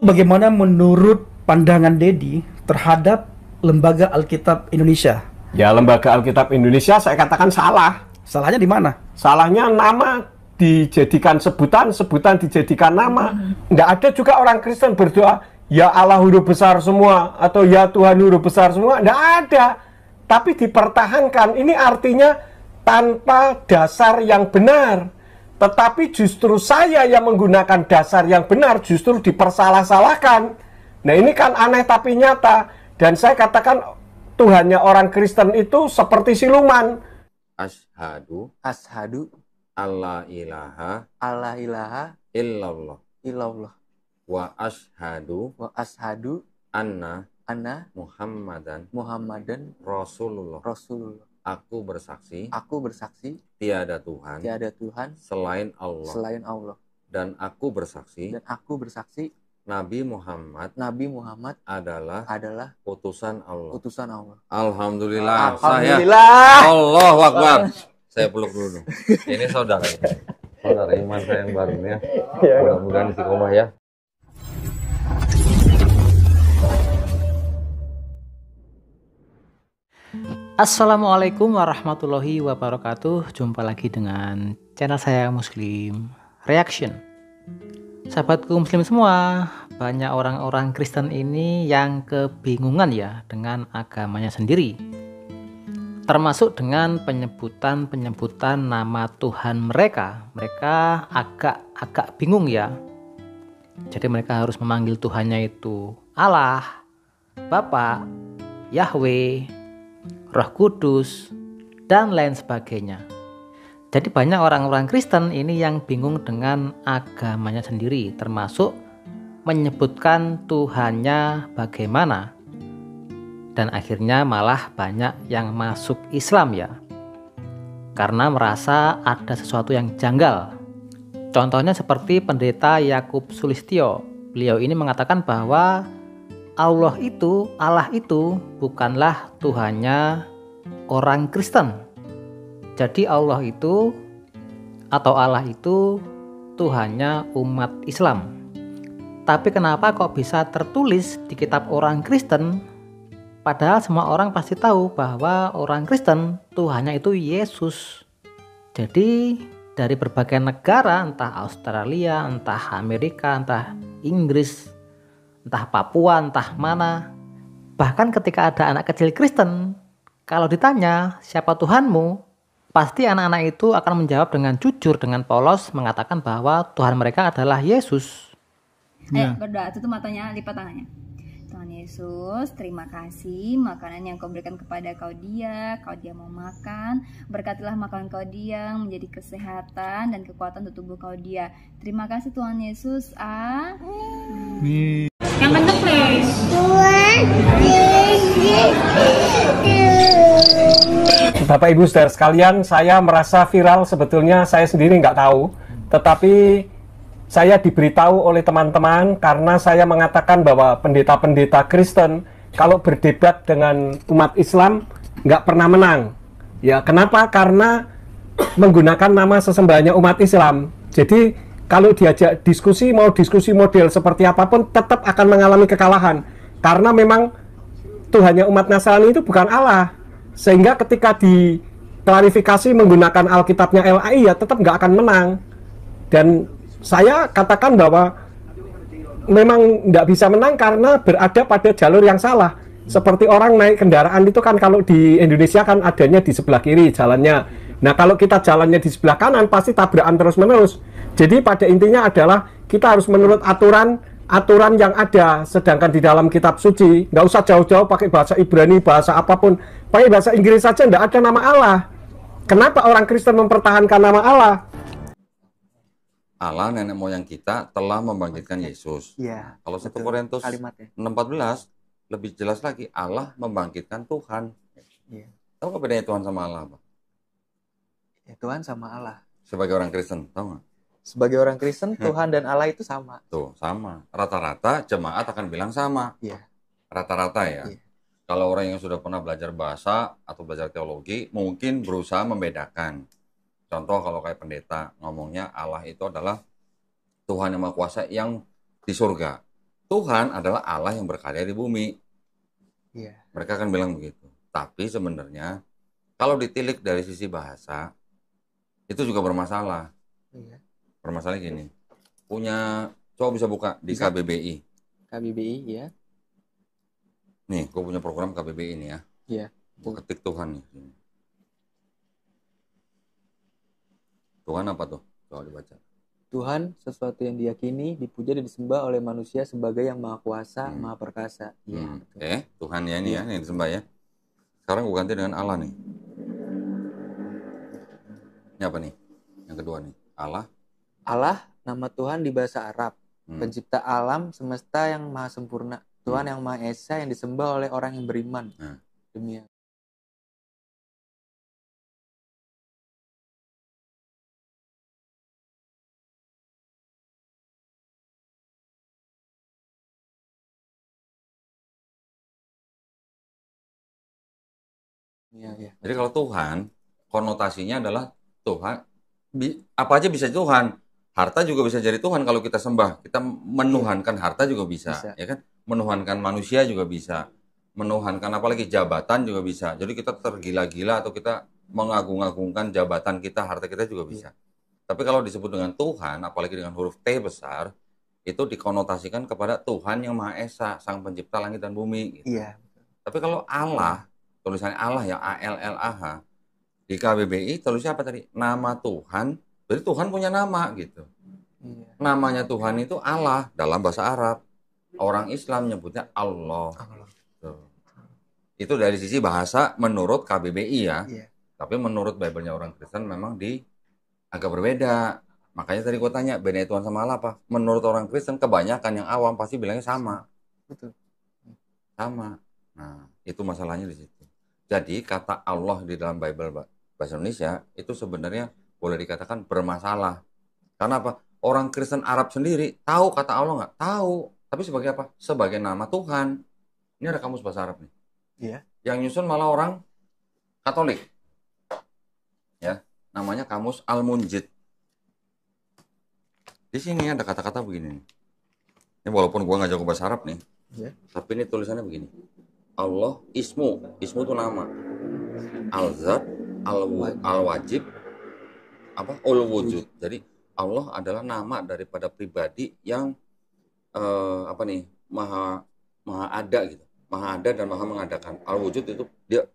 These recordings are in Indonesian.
Bagaimana menurut pandangan Dedi terhadap lembaga Alkitab Indonesia? Ya, lembaga Alkitab Indonesia saya katakan salah. Salahnya di mana? Salahnya nama dijadikan sebutan, sebutan dijadikan nama. Tidak ada juga orang Kristen berdoa, ya Allah huruf besar semua, atau ya Tuhan huruf besar semua. Tidak ada. Tapi dipertahankan, ini artinya tanpa dasar yang benar tetapi justru saya yang menggunakan dasar yang benar justru dipersalah-salahkan. Nah ini kan aneh tapi nyata. Dan saya katakan Tuhannya orang Kristen itu seperti siluman. Ashadu. Ashadu. Allah ilaha. Allah ilaha. Illallah. Illallah. Wa ashadu. Wa ashadu. Anna. Anna. Muhammadan. Muhammadan. Rasulullah. Rasulullah. Aku bersaksi. Aku bersaksi. Tiada Tuhan. Tiada Tuhan. Selain Allah. Selain Allah. Dan aku bersaksi. Dan aku bersaksi. Nabi Muhammad. Nabi Muhammad adalah adalah utusan Allah. Utusan Allah. Alhamdulillah. Alhamdulillah. Saya, Allah Akbar. Saya peluk dulu. Ini saudara. Saudara iman saya yang baru ya. Iya. Mudah-mudahan istiqomah ya. Assalamualaikum warahmatullahi wabarakatuh. Jumpa lagi dengan channel saya Muslim Reaction. Sahabatku muslim semua, banyak orang-orang Kristen ini yang kebingungan ya dengan agamanya sendiri. Termasuk dengan penyebutan-penyebutan nama Tuhan mereka. Mereka agak-agak bingung ya. Jadi mereka harus memanggil Tuhannya itu Allah, Bapa, Yahweh, Roh Kudus, dan lain sebagainya. Jadi banyak orang-orang Kristen ini yang bingung dengan agamanya sendiri, termasuk menyebutkan Tuhannya bagaimana. Dan akhirnya malah banyak yang masuk Islam ya. Karena merasa ada sesuatu yang janggal. Contohnya seperti pendeta Yakub Sulistio, Beliau ini mengatakan bahwa Allah itu, Allah itu bukanlah Tuhannya orang Kristen. Jadi Allah itu atau Allah itu Tuhannya umat Islam. Tapi kenapa kok bisa tertulis di kitab orang Kristen? Padahal semua orang pasti tahu bahwa orang Kristen Tuhannya itu Yesus. Jadi dari berbagai negara, entah Australia, entah Amerika, entah Inggris, entah Papua, entah mana. Bahkan ketika ada anak kecil Kristen, kalau ditanya siapa Tuhanmu, pasti anak-anak itu akan menjawab dengan jujur, dengan polos, mengatakan bahwa Tuhan mereka adalah Yesus. Eh, ya. Eh, berdoa tutup matanya, lipat tangannya. Tuhan Yesus, terima kasih makanan yang kau berikan kepada kau dia, kau dia mau makan, berkatilah makanan kau dia menjadi kesehatan dan kekuatan untuk tubuh kau dia. Terima kasih Tuhan Yesus. Amin. Bapak Ibu saudara sekalian, saya merasa viral sebetulnya saya sendiri nggak tahu, tetapi saya diberitahu oleh teman-teman karena saya mengatakan bahwa pendeta-pendeta Kristen kalau berdebat dengan umat Islam nggak pernah menang. Ya, kenapa? Karena menggunakan nama sesembahnya umat Islam. Jadi kalau diajak diskusi mau diskusi model seperti apapun tetap akan mengalami kekalahan karena memang Tuhannya umat Nasrani itu bukan Allah sehingga ketika diklarifikasi menggunakan Alkitabnya LAI ya tetap nggak akan menang dan saya katakan bahwa memang nggak bisa menang karena berada pada jalur yang salah seperti orang naik kendaraan itu kan kalau di Indonesia kan adanya di sebelah kiri jalannya nah kalau kita jalannya di sebelah kanan pasti tabrakan terus menerus jadi pada intinya adalah kita harus menurut aturan aturan yang ada sedangkan di dalam kitab suci nggak usah jauh-jauh pakai bahasa Ibrani bahasa apapun pakai bahasa Inggris saja nggak ada nama Allah kenapa orang Kristen mempertahankan nama Allah Allah nenek moyang kita telah membangkitkan Yesus ya, kalau satu Korintus 14 ya. lebih jelas lagi Allah membangkitkan Tuhan ya. tahu bedanya Tuhan sama Allah Pak? Ya, Tuhan sama Allah sebagai orang Kristen tahu nggak sebagai orang Kristen Tuhan dan Allah itu sama. Tuh, sama. Rata-rata jemaat akan bilang sama. Iya. Rata-rata ya. Iya. Kalau orang yang sudah pernah belajar bahasa atau belajar teologi mungkin berusaha membedakan. Contoh kalau kayak pendeta ngomongnya Allah itu adalah Tuhan yang Maha Kuasa yang di surga. Tuhan adalah Allah yang berkarya di bumi. Iya. Mereka akan bilang begitu. Tapi sebenarnya kalau ditilik dari sisi bahasa itu juga bermasalah. Iya permasalahan gini punya coba bisa buka di bisa. KBBI KBBI ya nih gue punya program KBBI ini ya iya gue ketik Tuhan nih Tuhan apa tuh coba dibaca Tuhan sesuatu yang diyakini dipuja dan disembah oleh manusia sebagai yang maha kuasa hmm. maha perkasa iya hmm. eh Tuhan ya ini ya ini iya. disembah ya sekarang gue ganti dengan Allah nih ini apa nih yang kedua nih Allah Allah nama Tuhan di bahasa Arab hmm. pencipta alam semesta yang maha sempurna Tuhan hmm. yang maha esa yang disembah oleh orang yang beriman hmm. Nah. demi Ya, ya. Jadi kalau Tuhan konotasinya adalah Tuhan apa aja bisa Tuhan Harta juga bisa jadi Tuhan kalau kita sembah. Kita menuhankan iya. harta juga bisa, bisa. ya kan? Menuhankan manusia juga bisa. Menuhankan apalagi jabatan juga bisa. Jadi kita tergila-gila atau kita mengagung-agungkan jabatan kita, harta kita juga iya. bisa. Ya. Tapi kalau disebut dengan Tuhan, apalagi dengan huruf T besar, itu dikonotasikan kepada Tuhan yang Maha Esa, Sang Pencipta Langit dan Bumi. Gitu. Iya. Tapi kalau Allah, tulisannya Allah ya A L L A H, di KBBI tulisnya apa tadi? Nama Tuhan jadi Tuhan punya nama gitu. Iya. Namanya Tuhan itu Allah dalam bahasa Arab. Orang Islam nyebutnya Allah. Allah. Gitu. Itu dari sisi bahasa menurut KBBI ya. Iya. Tapi menurut Bible-nya orang Kristen memang di agak berbeda. Makanya tadi gue tanya, benar Tuhan sama Allah apa? Menurut orang Kristen, kebanyakan yang awam pasti bilangnya sama. Betul. Sama. Nah, itu masalahnya di situ. Jadi kata Allah di dalam Bible bahasa Indonesia itu sebenarnya boleh dikatakan bermasalah. Karena apa? Orang Kristen Arab sendiri tahu kata Allah nggak? Tahu. Tapi sebagai apa? Sebagai nama Tuhan. Ini ada kamus bahasa Arab nih. Iya. Yang nyusun malah orang Katolik. Ya, namanya kamus Al-Munjid. Di sini ada kata-kata begini. Ini walaupun gua nggak jago bahasa Arab nih. Iya. Tapi ini tulisannya begini. Allah ismu, ismu itu nama. Al-Zat, Al-Wajib, al zat al wajib apa ul wujud. Jadi Allah adalah nama daripada pribadi yang uh, apa nih maha maha ada gitu, maha ada dan maha mengadakan. Al wujud itu dia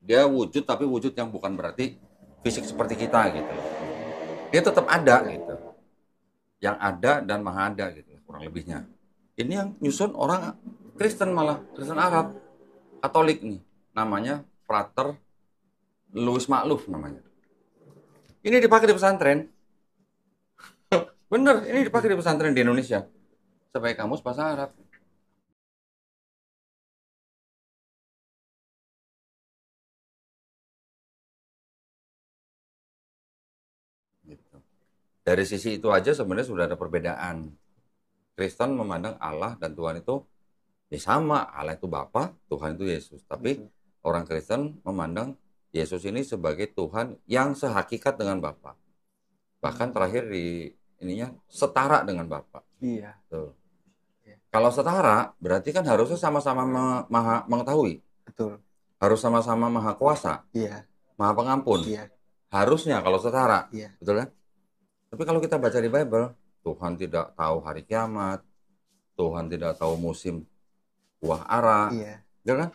dia wujud tapi wujud yang bukan berarti fisik seperti kita gitu. Dia tetap ada gitu. Yang ada dan maha ada gitu kurang lebihnya. Ini yang nyusun orang Kristen malah Kristen Arab Katolik nih namanya Frater Louis Makluf namanya ini dipakai di pesantren. Bener, ini dipakai di pesantren di Indonesia. Sebagai kamus bahasa Arab. Gitu. Dari sisi itu aja sebenarnya sudah ada perbedaan. Kristen memandang Allah dan Tuhan itu ya sama, Allah itu Bapa, Tuhan itu Yesus. Tapi orang Kristen memandang Yesus ini sebagai Tuhan yang sehakikat dengan Bapa. Bahkan terakhir di ininya setara dengan Bapa. Iya. Tuh. Iya. Kalau setara berarti kan harusnya sama-sama maha mengetahui. Betul. Harus sama-sama maha kuasa. Iya. Maha pengampun. Iya. Harusnya kalau setara. Iya. Betul kan? Tapi kalau kita baca di Bible, Tuhan tidak tahu hari kiamat, Tuhan tidak tahu musim buah ara. Iya. Betul kan?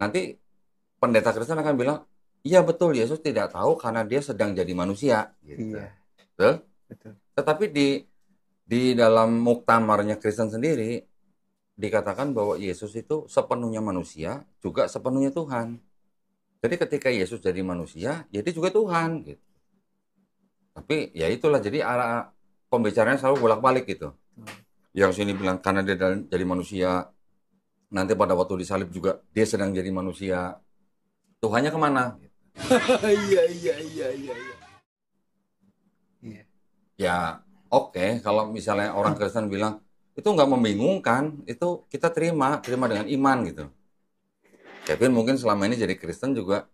Nanti pendeta Kristen akan bilang, iya betul Yesus tidak tahu karena dia sedang jadi manusia. Gitu. Iya. Betul? betul. Tetapi di di dalam muktamarnya Kristen sendiri dikatakan bahwa Yesus itu sepenuhnya manusia juga sepenuhnya Tuhan. Jadi ketika Yesus jadi manusia, ya juga Tuhan gitu. Tapi ya itulah jadi arah pembicaranya selalu bolak-balik gitu. Hmm. Yang sini bilang karena dia jadi manusia, nanti pada waktu disalib juga dia sedang jadi manusia Tuhannya kemana? Iya, iya, iya iya iya iya. Ya oke okay, kalau misalnya orang Kristen bilang itu nggak membingungkan itu kita terima terima dengan iman gitu. Kevin mungkin selama ini jadi Kristen juga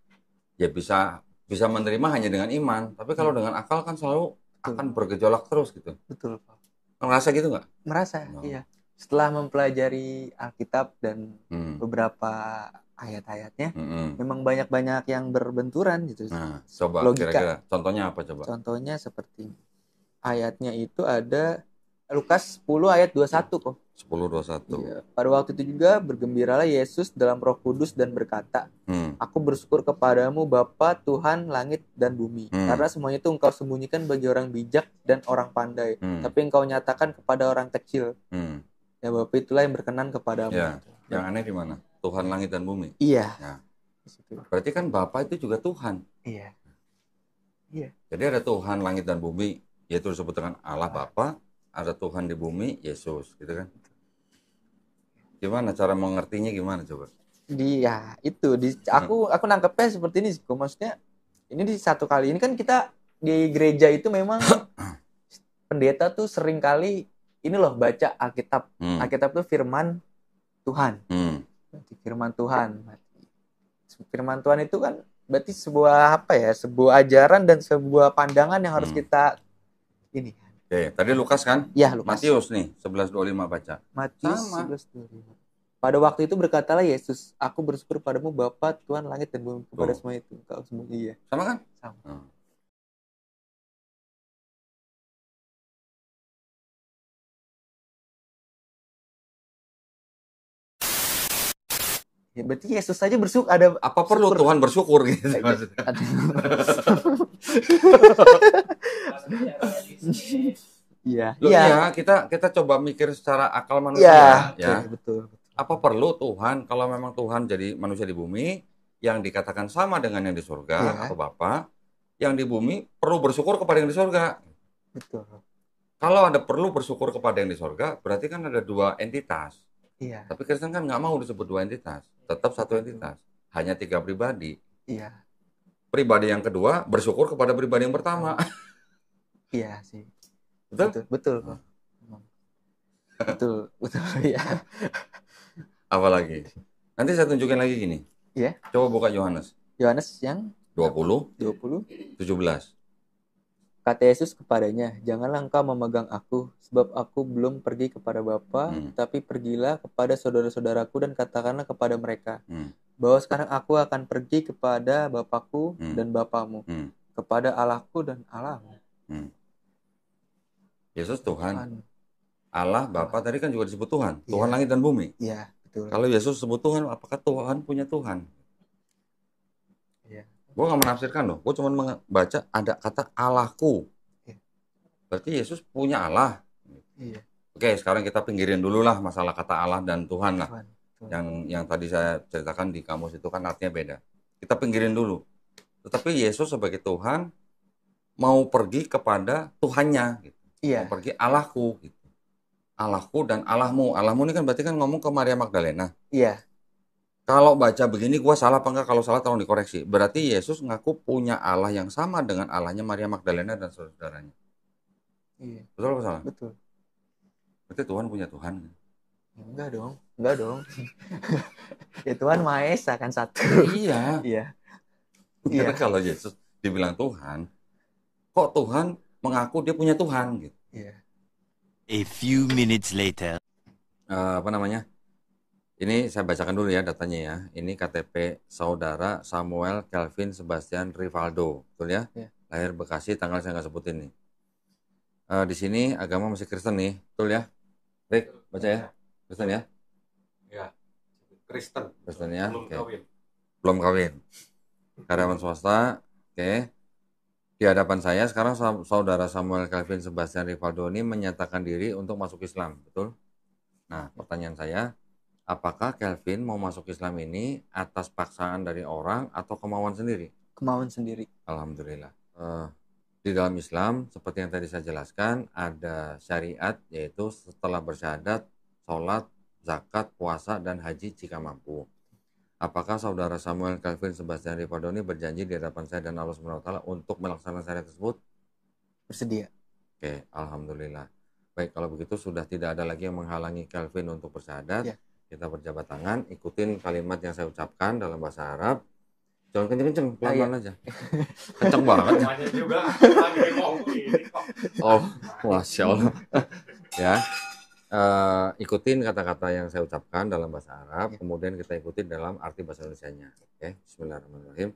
ya bisa bisa menerima hanya dengan iman. Tapi kalau iya. dengan akal kan selalu akan bergejolak terus gitu. Betul. Pak. Merasa gitu nggak? Merasa, Oh. iya. Setelah mempelajari Alkitab dan hmm. beberapa ayat-ayatnya mm-hmm. memang banyak-banyak yang berbenturan gitu. Nah, coba logika. Kira-kira. Contohnya apa coba? Contohnya seperti ayatnya itu ada Lukas 10 ayat 21 kok. 10 21. Iya. Pada waktu itu juga bergembiralah Yesus dalam Roh Kudus dan berkata, hmm. "Aku bersyukur kepadamu Bapa Tuhan langit dan bumi, hmm. karena semuanya itu Engkau sembunyikan bagi orang bijak dan orang pandai, hmm. tapi Engkau nyatakan kepada orang kecil." Hmm. Ya Bapak itulah yang berkenan kepadamu. Ya. Yang aneh di mana? Tuhan langit dan bumi. Iya. Nah, berarti kan Bapa itu juga Tuhan. Iya. Iya. Jadi ada Tuhan langit dan bumi, yaitu disebut dengan Allah Bapa. Ada Tuhan di bumi, Yesus, gitu kan? Gimana cara mengertinya? Gimana coba? Dia itu di aku hmm. aku nangkepnya seperti ini sih, maksudnya ini di satu kali ini kan kita di gereja itu memang pendeta tuh sering kali ini loh baca Alkitab. Hmm. Alkitab tuh firman Tuhan. Hmm firman Tuhan firman Tuhan itu kan berarti sebuah apa ya sebuah ajaran dan sebuah pandangan yang harus hmm. kita ini Oke, ya. Iya. tadi Lukas kan ya Lukas Matius nih 1125 baca Matius puluh 1125 pada waktu itu berkatalah Yesus, aku bersyukur padamu Bapa Tuhan langit dan bumi kepada Tuh. semua itu. Kau semua iya. Sama kan? Sama. Hmm. Ya, berarti Yesus saja bersyukur ada apa perlu Tuhan bersyukur gitu maksudnya. Iya, iya. Iya, ya, kita kita coba mikir secara akal manusia iya, ya. ya. Betul, betul. Apa perlu Tuhan kalau memang Tuhan jadi manusia di bumi yang dikatakan sama dengan yang di surga ya. atau Bapa, yang di bumi perlu bersyukur kepada yang di surga. Betul. Kalau ada perlu bersyukur kepada yang di surga, berarti kan ada dua entitas Iya. Tapi Kristen kan nggak mau disebut dua entitas, tetap satu entitas, hanya tiga pribadi. Iya. Pribadi yang kedua bersyukur kepada pribadi yang pertama. Iya sih. Betul. Betul. Betul. Nah. Betul. Betul. Apa iya. Apalagi. Nanti saya tunjukin lagi gini. Iya. Coba buka Yohanes. Yohanes yang 20, 20, 17, Kata Yesus kepadanya, "Janganlah engkau memegang aku, sebab aku belum pergi kepada Bapa, hmm. tapi pergilah kepada saudara-saudaraku dan katakanlah kepada mereka hmm. bahwa sekarang aku akan pergi kepada Bapakku hmm. dan Bapamu, hmm. kepada Allahku dan Allahmu." Hmm. Yesus Tuhan. Tuhan. Allah Bapa tadi kan juga disebut Tuhan, Tuhan ya. langit dan bumi. Iya, betul. Kalau Yesus sebut Tuhan, apakah Tuhan punya Tuhan? Gue nggak menafsirkan loh, gue cuma membaca ada kata Allahku. Iya. Berarti Yesus punya Allah. Iya. Oke, sekarang kita pinggirin dulu lah masalah kata Allah dan Tuhan lah. Tuhan. Tuhan. Yang yang tadi saya ceritakan di kamus itu kan artinya beda. Kita pinggirin dulu. Tetapi Yesus sebagai Tuhan mau pergi kepada Tuhannya gitu. Iya. Mau pergi Allahku gitu. Allahku dan Allahmu. Allahmu ini kan berarti kan ngomong ke Maria Magdalena. Iya. Kalau baca begini gue salah apa enggak? Kalau salah tolong dikoreksi. Berarti Yesus ngaku punya Allah yang sama dengan Allahnya Maria Magdalena dan saudaranya Iya. Betul apa salah? Betul. Berarti Tuhan punya Tuhan. Ya, enggak dong. Enggak dong. ya Tuhan Maha kan satu. Iya. iya. Karena iya. kalau Yesus dibilang Tuhan, kok Tuhan mengaku dia punya Tuhan gitu. Iya. A few minutes later. Uh, apa namanya? Ini saya bacakan dulu ya datanya ya. Ini KTP saudara Samuel Kelvin Sebastian Rivaldo, betul ya? ya. Lahir Bekasi, tanggal saya nggak sebutin nih. Uh, di sini agama masih Kristen nih, betul ya? Rick, baca ya. Kristen ya? Ya, Kristen. Kristen ya, Belum okay. kawin. Belum kawin. Karyawan swasta, oke. Okay. Di hadapan saya sekarang saudara Samuel Kelvin Sebastian Rivaldo ini menyatakan diri untuk masuk Islam, betul? Nah, pertanyaan saya, apakah Kelvin mau masuk Islam ini atas paksaan dari orang atau kemauan sendiri? Kemauan sendiri. Alhamdulillah. Uh, di dalam Islam, seperti yang tadi saya jelaskan, ada syariat yaitu setelah bersyadat, sholat, zakat, puasa, dan haji jika mampu. Apakah saudara Samuel Calvin Sebastian Ripadoni berjanji di hadapan saya dan Allah SWT untuk melaksanakan syariat tersebut? Bersedia. Oke, Alhamdulillah. Baik, kalau begitu sudah tidak ada lagi yang menghalangi Kelvin untuk bersyadat. Ya kita berjabat tangan, ikutin kalimat yang saya ucapkan dalam bahasa Arab. Jangan kenceng-kenceng, iya, iya. pelan-pelan aja. Kenceng banget. Ya. oh, masya Allah. ya, uh, ikutin kata-kata yang saya ucapkan dalam bahasa Arab, iya. kemudian kita ikutin dalam arti bahasa Indonesia-nya. Oke, okay. Bismillahirrahmanirrahim.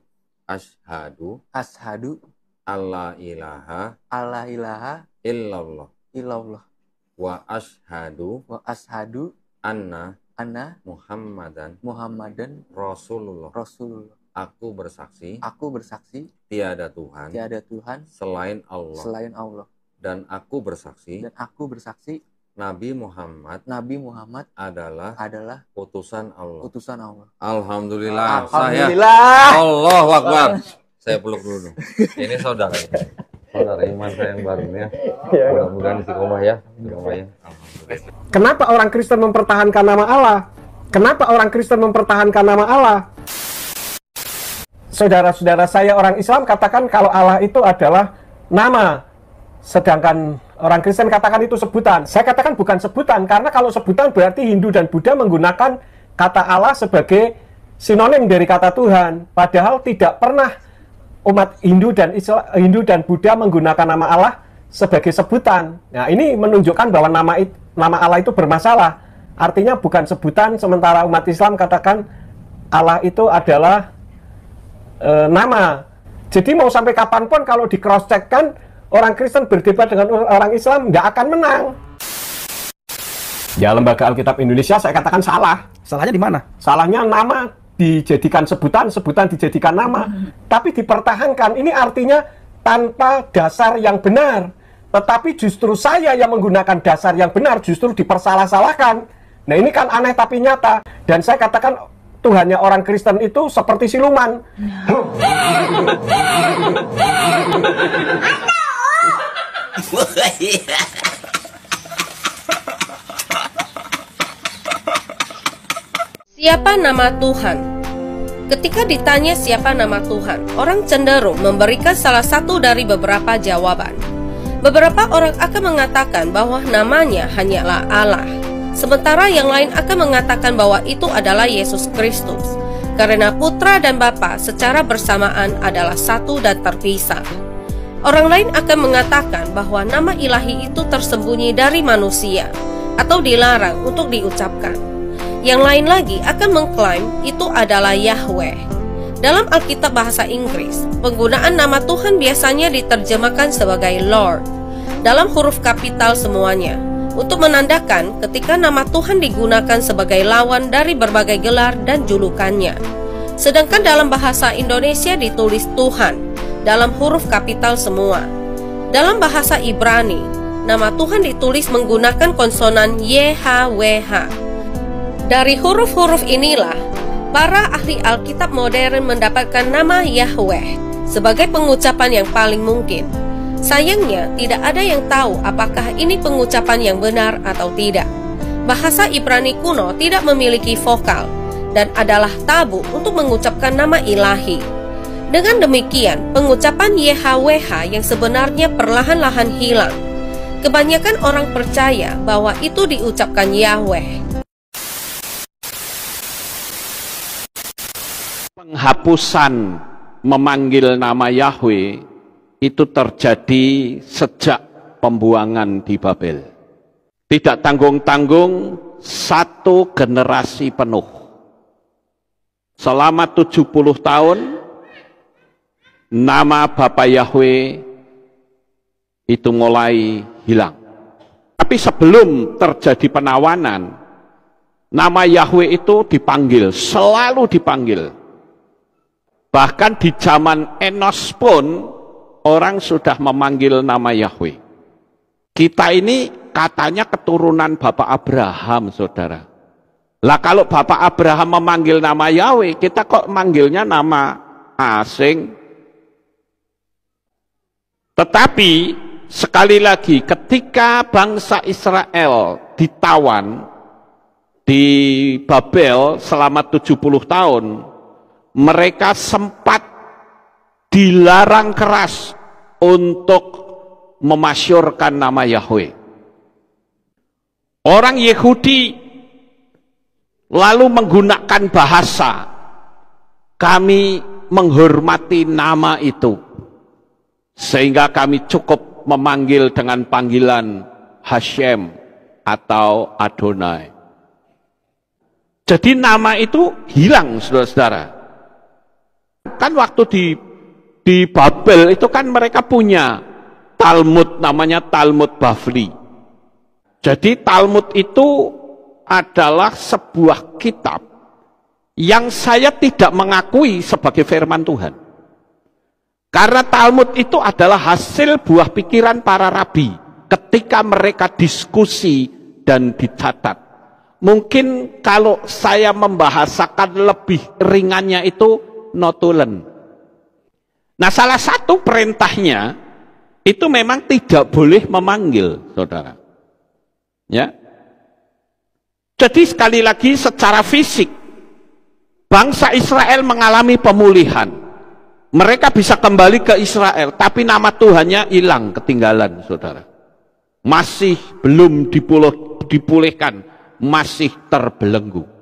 Ashadu. Ashadu. Allah ilaha. Allah ilaha. Illallah. Illallah. Wa ashadu. Wa ashadu. Anna. Anna Muhammadan Muhammadan Rasulullah Rasul, Aku bersaksi Aku bersaksi tiada Tuhan tiada Tuhan selain Allah selain Allah dan aku bersaksi dan aku bersaksi Nabi Muhammad Nabi Muhammad adalah adalah utusan Allah. Utusan Allah. Alhamdulillah. Ah, Alhamdulillah. Saya Allah Akbar. saya peluk dulu. Ini saudara. Saudara iman saya yang baru ya. Iya. Mudah-mudahan istiqomah ya. rumah ya. Alhamdulillah. Kenapa orang Kristen mempertahankan nama Allah? Kenapa orang Kristen mempertahankan nama Allah? Saudara-saudara saya orang Islam katakan kalau Allah itu adalah nama. Sedangkan orang Kristen katakan itu sebutan. Saya katakan bukan sebutan karena kalau sebutan berarti Hindu dan Buddha menggunakan kata Allah sebagai sinonim dari kata Tuhan. Padahal tidak pernah umat Hindu dan Islam, Hindu dan Buddha menggunakan nama Allah sebagai sebutan. Nah, ini menunjukkan bahwa nama nama Allah itu bermasalah. Artinya bukan sebutan sementara umat Islam katakan Allah itu adalah e, nama. Jadi mau sampai kapan pun kalau di cross check kan orang Kristen berdebat dengan orang Islam nggak akan menang. Ya lembaga Alkitab Indonesia saya katakan salah. Salahnya di mana? Salahnya nama dijadikan sebutan, sebutan dijadikan nama. Hmm. Tapi dipertahankan. Ini artinya tanpa dasar yang benar. Tetapi justru saya yang menggunakan dasar yang benar justru dipersalah-salahkan. Nah ini kan aneh tapi nyata. Dan saya katakan Tuhannya orang Kristen itu seperti siluman. Siapa nama Tuhan? Ketika ditanya siapa nama Tuhan, orang cenderung memberikan salah satu dari beberapa jawaban. Beberapa orang akan mengatakan bahwa namanya hanyalah Allah, sementara yang lain akan mengatakan bahwa itu adalah Yesus Kristus, karena Putra dan Bapa secara bersamaan adalah satu dan terpisah. Orang lain akan mengatakan bahwa nama ilahi itu tersembunyi dari manusia atau dilarang untuk diucapkan. Yang lain lagi akan mengklaim itu adalah Yahweh. Dalam Alkitab bahasa Inggris, penggunaan nama Tuhan biasanya diterjemahkan sebagai Lord dalam huruf kapital semuanya untuk menandakan ketika nama Tuhan digunakan sebagai lawan dari berbagai gelar dan julukannya. Sedangkan dalam bahasa Indonesia ditulis Tuhan dalam huruf kapital semua. Dalam bahasa Ibrani, nama Tuhan ditulis menggunakan konsonan YHWH dari huruf-huruf inilah, para ahli Alkitab modern mendapatkan nama Yahweh sebagai pengucapan yang paling mungkin. Sayangnya, tidak ada yang tahu apakah ini pengucapan yang benar atau tidak. Bahasa Ibrani kuno tidak memiliki vokal dan adalah tabu untuk mengucapkan nama ilahi. Dengan demikian, pengucapan YHWH yang sebenarnya perlahan-lahan hilang. Kebanyakan orang percaya bahwa itu diucapkan Yahweh. penghapusan memanggil nama Yahweh itu terjadi sejak pembuangan di Babel. Tidak tanggung-tanggung satu generasi penuh. Selama 70 tahun nama Bapa Yahweh itu mulai hilang. Tapi sebelum terjadi penawanan, nama Yahweh itu dipanggil, selalu dipanggil. Bahkan di zaman Enos pun orang sudah memanggil nama Yahweh. Kita ini katanya keturunan Bapak Abraham, saudara. Lah kalau Bapak Abraham memanggil nama Yahweh, kita kok manggilnya nama asing? Tetapi sekali lagi ketika bangsa Israel ditawan di Babel selama 70 tahun, mereka sempat dilarang keras untuk memasyurkan nama Yahweh. Orang Yahudi lalu menggunakan bahasa kami menghormati nama itu sehingga kami cukup memanggil dengan panggilan Hashem atau Adonai. Jadi nama itu hilang saudara-saudara. Kan waktu di di Babel itu kan mereka punya Talmud namanya Talmud Bavli. Jadi Talmud itu adalah sebuah kitab yang saya tidak mengakui sebagai firman Tuhan. Karena Talmud itu adalah hasil buah pikiran para rabi ketika mereka diskusi dan dicatat. Mungkin kalau saya membahasakan lebih ringannya itu notulen. Nah, salah satu perintahnya itu memang tidak boleh memanggil, saudara. Ya. Jadi sekali lagi secara fisik bangsa Israel mengalami pemulihan. Mereka bisa kembali ke Israel, tapi nama Tuhannya hilang, ketinggalan, saudara. Masih belum dipulih, dipulihkan, masih terbelenggu.